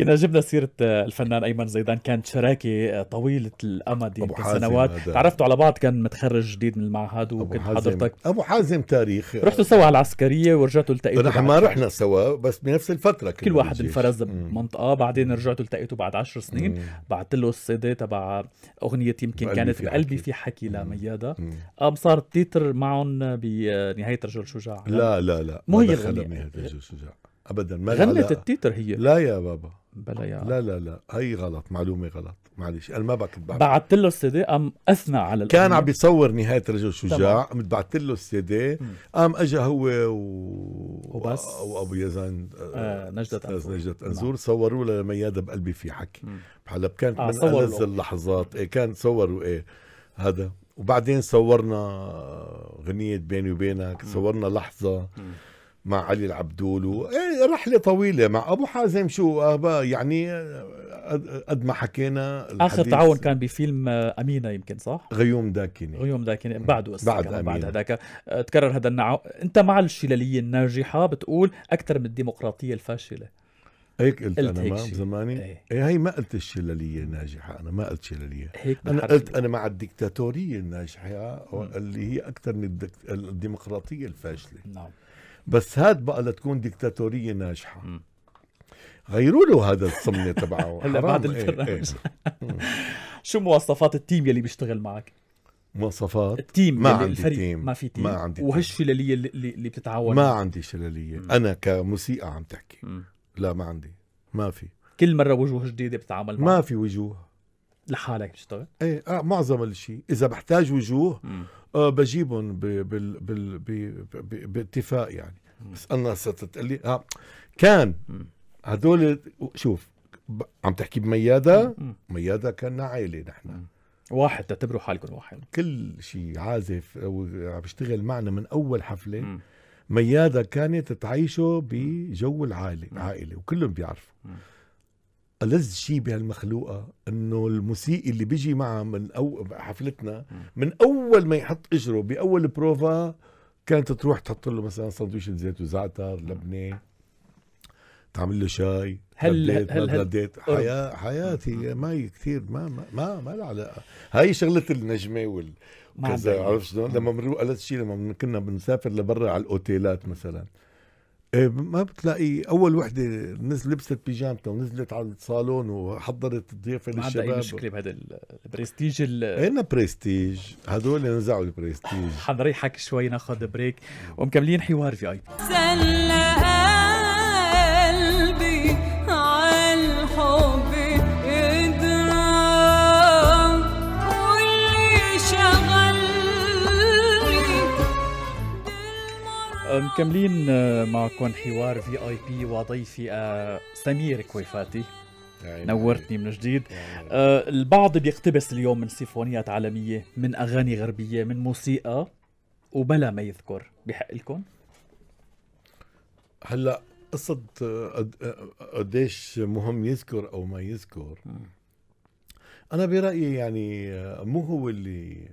كنا جبنا سيرة آه، الفنان أيمن زيدان كانت شراكة آه، طويلة الأمد يمكن يعني سنوات تعرفتوا على بعض كان متخرج جديد من المعهد وكنت أبو حضرتك أبو حازم تاريخ رحتوا سوا على العسكرية ورجعتوا التقيتوا نحن ما رحنا سوا بس بنفس الفترة كل واحد انفرز بمنطقة بعدين رجعتوا التقيتوا بعد عشر سنين بعثت له دي تبع أغنية يمكن كانت بقلبي في حكي لميادة قام صار تيتر معهم بنهاية رجل شجاع لا لا لا مو هي الغنية ابدا ما غنت التيتر هي لا يا بابا بلا يا لا لا لا هي غلط معلومه غلط معلش انا ما بكتب بعثت له السي دي قام اثنى على كان عم بيصور نهايه رجل شجاع قمت بعثت له السي دي قام اجى هو و... وبس وابو يزن آه، آه، نجدة انزور نجدة نعم. انزور صوروا له ميادة بقلبي في حكي بحلب كانت آه من الذ اللحظات إيه كان صوروا ايه هذا وبعدين صورنا غنية بيني وبينك صورنا لحظة مم. مع علي العبدول يعني إيه، رحله طويله مع ابو حازم شو أبا يعني قد ما حكينا اخر تعاون كان بفيلم آه، امينه يمكن صح؟ غيوم داكنه غيوم داكنه بعده بعد أمينة. بعد هذاك آه، تكرر هذا النوع انت مع الشلاليه الناجحه بتقول اكثر من الديمقراطيه الفاشله هيك قلت, قلت انا هيك ما زماني ايه. هي. إيه، هي ما قلت الشلاليه الناجحه انا ما قلت شلاليه هيك انا قلت انا مع الدكتاتوريه الناجحه اللي هي اكثر من الديمقراطيه الفاشله نعم بس هاد بقى لتكون ديكتاتوريه ناجحه غيروا له هذا الصمنه تبعه هلا بعد إيه، إيه. البرنامج شو مواصفات التيم يلي بيشتغل معك؟ مواصفات التيم ما عندي الفريق تيم ما في تيم ما عندي وهالشلاليه اللي, اللي بتتعاون ما عندي شلاليه مم. انا كموسيقى عم تحكي مم. لا ما عندي ما في كل مره وجوه جديده بتتعامل معها ما في وجوه لحالك بتشتغل؟ ايه آه معظم الشيء اذا بحتاج وجوه آه بجيبهم ب... بال... بال... ب... ب... باتفاق يعني مم. بس انا صرت لي آه كان هدول شوف ب... عم تحكي بميادة مم. ميادة كنا عائلة نحن مم. واحد تعتبروا حالكم واحد كل شيء عازف او عم بيشتغل معنا من اول حفله مم. ميادة كانت تعيشه بجو العائله عائله وكلهم بيعرفوا ألذ شيء بهالمخلوقة انه الموسيقي اللي بيجي معها من أو حفلتنا من اول ما يحط اجره باول بروفا كانت تروح تحط له مثلا سندويشة زيت وزعتر لبنه تعمل له شاي هل غديت هل هل حياة حياتي مي كثير ما ما ما, ما لها علاقه هاي شغله النجمه وال كذا عرفت شلون لما بنروح قلت شيء لما كنا بنسافر لبرا على الاوتيلات مثلا إيه، ما بتلاقي اول وحده نزل لبست بيجامتها ونزلت على الصالون وحضرت الضيافه للشباب ما عندها اي مشكله بهذا البرستيج ال... اين برستيج هدول نزعوا البرستيج حنريحك شوي ناخذ بريك ومكملين حوار في اي مكملين آه، معكم حوار في اي بي وضيفي آه، سمير كويفاتي نعم، نعم. نورتني من جديد نعم، آه، البعض بيقتبس اليوم من سيفونيات عالمية من أغاني غربية من موسيقى وبلا ما يذكر بحق لكم هلا قصة قديش مهم يذكر أو ما يذكر أنا برأيي يعني مو هو اللي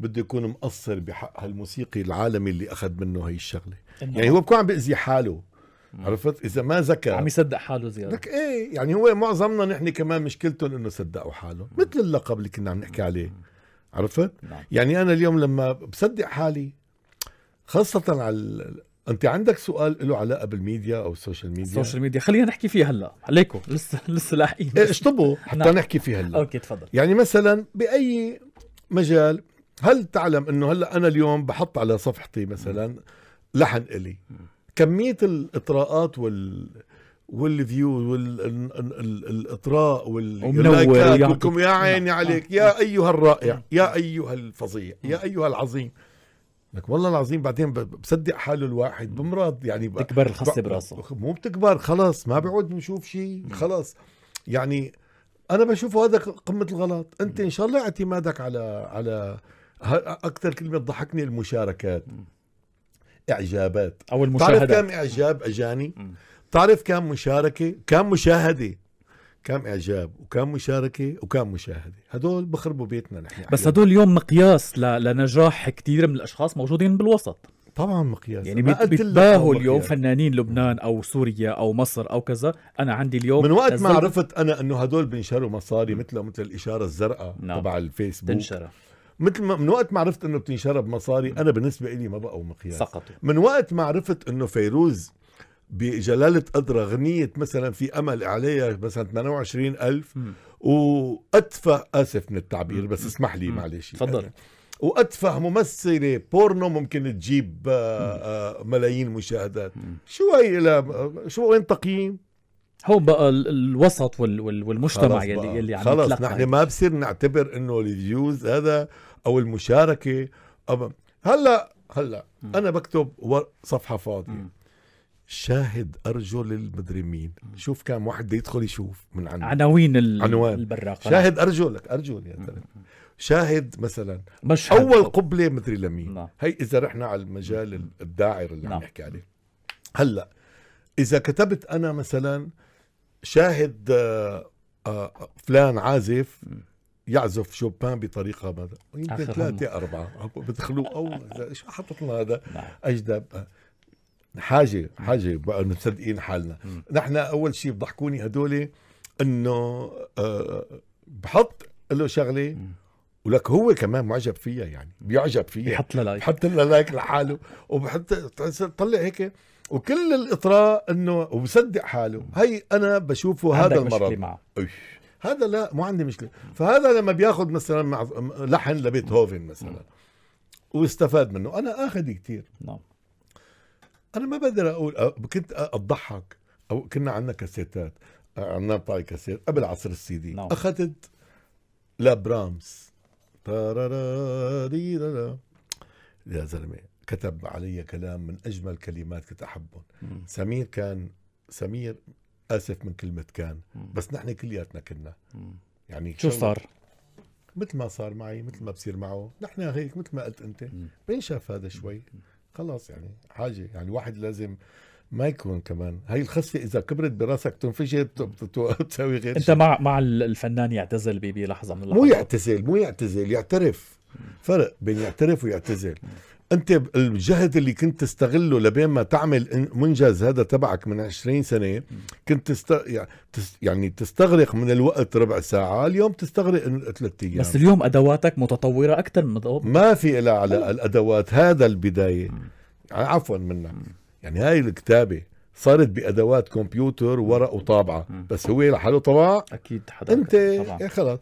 بده يكون مقصر بحق هالموسيقي العالمي اللي اخذ منه هي الشغله يعني هو بكون عم بيأذي حاله عرفت اذا ما ذكر عم يصدق حاله زياده لك ايه يعني هو معظمنا نحن كمان مشكلتهم انه صدقوا حالهم مثل اللقب اللي كنا عم نحكي عليه عرفت نعم. يعني انا اليوم لما بصدق حالي خاصه على انت عندك سؤال له علاقه بالميديا او السوشيال ميديا السوشيال ميديا خلينا نحكي فيه هلا عليكم لسه لسه لاحقين إيه، اشطبوا حتى نعم. نحكي فيه هلا اوكي تفضل يعني مثلا باي مجال هل تعلم انه هلا انا اليوم بحط على صفحتي مثلا لحن الي كميه الاطراءات وال والفيوز والاطراء واللايكات يا عيني نعم. عليك يا نعم. ايها الرائع نعم. يا ايها الفظيع يا ايها العظيم لك والله العظيم بعدين بصدق حاله الواحد بمرض يعني بتكبر الخصة براسه مو بتكبر خلاص ما بيعود بنشوف شيء خلاص يعني انا بشوفه هذا قمه الغلط انت ان شاء الله اعتمادك على على اكثر كلمه ضحكني المشاركات اعجابات او المشاهدات تعرف كم اعجاب اجاني تعرف كم مشاركه كم مشاهده كم اعجاب وكم مشاركه وكم مشاهده هدول بخربوا بيتنا نحن بس هدول اليوم مقياس ل... لنجاح كثير من الاشخاص موجودين بالوسط طبعا مقياس يعني بيت... بيتباهوا اليوم فنانين لبنان او سوريا او مصر او كذا انا عندي اليوم من وقت ما عرفت انا انه هدول بينشروا مصاري مثل مثل الاشاره الزرقاء نعم. تبع الفيسبوك تنشرها مثل ما من وقت ما عرفت انه بتنشرب مصاري انا بالنسبه لي ما بقوا مقياس سقطوا من وقت ما عرفت انه فيروز بجلالة قدرة غنية مثلا في أمل عليها مثلا 28 ألف وأدفع آسف من التعبير بس اسمح لي معلش تفضل وأدفع ممثلة بورنو ممكن تجيب آه، آه، ملايين مشاهدات شو هي شو وين تقييم هو بقى الوسط والمجتمع يلي يلي عم خلص نحن ما بصير نعتبر انه الفيوز هذا او المشاركه أو هلا هلا م. انا بكتب صفحه فاضيه شاهد ارجل المدري مين شوف كم واحد بده يدخل يشوف من عنه عناوين عنوان البراقه شاهد ارجلك ارجل يا ترى شاهد مثلا مشهد اول قبله مدري لمين نعم. هي اذا رحنا على المجال الداعر اللي عم نعم. نحكي عليه هلا اذا كتبت انا مثلا شاهد آه، آه، فلان عازف يعزف شوبان بطريقه ماذا يمكن ثلاثه اربعه بدخلوه او شو حطت لنا هذا نعم. اجدب حاجه حاجه بقى مصدقين حالنا نحن اول شيء بضحكوني هدول انه آه، بحط له شغله ولك هو كمان معجب فيها يعني بيعجب فيها بحط له لايك بحط له لايك لحاله وبحط طلع هيك وكل الاطراء انه وبصدق حاله هي انا بشوفه هذا المرض معه. هذا لا مو عندي مشكله فهذا لما بياخذ مثلا مع لحن لبيتهوفن مثلا واستفاد منه انا اخذ كثير نعم انا ما بقدر اقول كنت اضحك او كنا عندنا كاسيتات عندنا بتاع كاسيت قبل عصر السي دي نعم. اخذت لابرامس يا زلمه كتب علي كلام من اجمل كلمات كنت احبهم سمير كان سمير اسف من كلمه كان مم. بس نحن كلياتنا كنا مم. يعني شو صار؟ مثل ما صار معي مثل ما بصير معه نحن هيك مثل ما قلت انت شاف هذا شوي خلاص يعني حاجه يعني الواحد لازم ما يكون كمان هاي الخصفة إذا كبرت براسك تنفجر تساوي غير أنت مع مع الفنان يعتزل بلحظة من اللحظات مو يعتزل مو يعتزل يعترف فرق بين يعترف ويعتزل انت الجهد اللي كنت تستغله لبين ما تعمل منجز هذا تبعك من 20 سنه كنت تست... يعني تستغرق من الوقت ربع ساعه اليوم تستغرق ثلاث ايام بس اليوم ادواتك متطوره اكثر من متطور. ما في لها علاقه الادوات هذا البدايه عفوا منك يعني هاي الكتابه صارت بادوات كمبيوتر ورق وطابعه بس هو لحاله طبع اكيد حدا انت طبعا. إيه، خلاص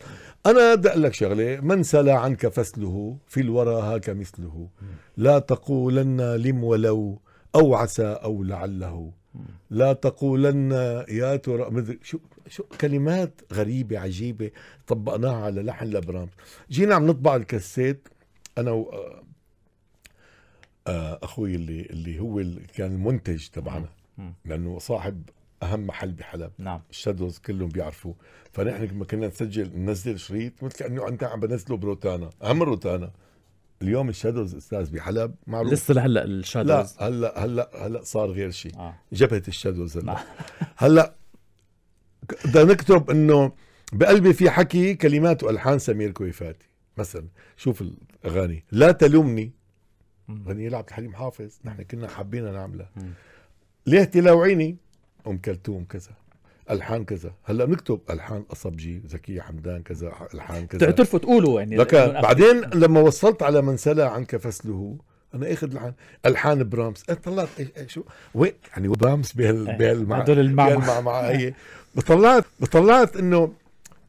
انا بدي اقول لك شغله من سلى عنك فسله في الورى هاك مثله لا تقولن لم ولو او عسى او لعله لا تقولن يا ترى شو شو كلمات غريبه عجيبه طبقناها على لحن الابرام جينا عم نطبع الكاسيت انا و... آه، آه، اخوي اللي اللي هو كان المنتج تبعنا لانه صاحب اهم محل بحلب نعم الشادوز كلهم بيعرفوه فنحن لما كنا نسجل ننزل شريط مثل كانه انت عم بنزله بروتانا اهم روتانا اليوم الشادوز استاذ بحلب معروف لسه لهلا الشادوز لا هلا هلا هلا صار غير شيء آه. جبهه الشادوز هلا نعم. هلا بدنا نكتب انه بقلبي في حكي كلمات والحان سمير كويفاتي مثلا شوف الاغاني لا تلومني غنية لعبد الحليم حافظ نحن كنا حابين نعملها ليه تلاوعيني ام كلثوم كذا الحان كذا هلا بنكتب الحان قصبجي زكيه حمدان كذا الحان كذا تعترفوا تقولوا يعني لك بعدين لما وصلت على من سلا عنك فسله انا اخذ الحان الحان برامس إيه طلعت إيه- إيه شو وين يعني برامس بهالمع هدول المعمعة هي طلعت طلعت انه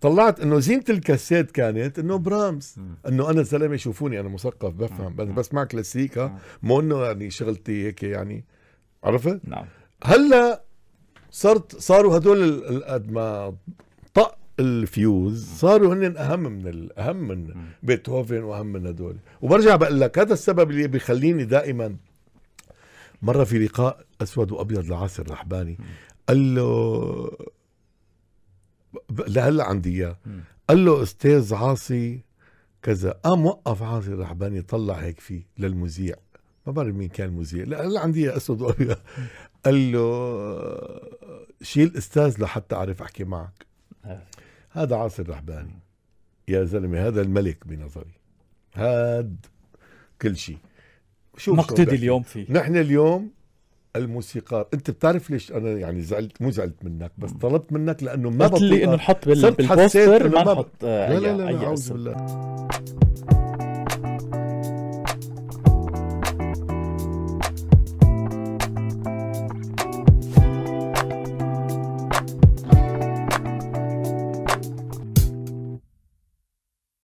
طلعت انه زينه الكاسيت كانت انه برامس انه انا زلمه شوفوني انا مثقف بفهم بس بسمع كلاسيكا مو انه يعني شغلتي هيك يعني عرفت؟ نعم هلا صرت صاروا هدول قد ما طق الفيوز صاروا هن اهم من اهم من بيتهوفن واهم من هدول وبرجع بقول لك هذا السبب اللي بيخليني دائما مره في لقاء اسود وابيض لعاصر الرحباني قال له لهلا عندي اياه قال له استاذ عاصي كذا قام وقف عاصي الرحباني طلع هيك فيه للمذيع ما بعرف مين كان المذيع لا هلا عندي اسود وابيض قال له شيل استاذ لحتى اعرف احكي معك هذا عاصر رحباني يا زلمه هذا الملك بنظري هاد كل شيء شو مقتدي اليوم فيه نحن اليوم الموسيقار انت بتعرف ليش انا يعني زعلت مو زعلت منك بس طلبت منك لانه ما قلت لي انه نحط بالبوستر ما نحط آه، لا لا لا, لا, لا, لا, لا, لا, لا, لا, لا, لا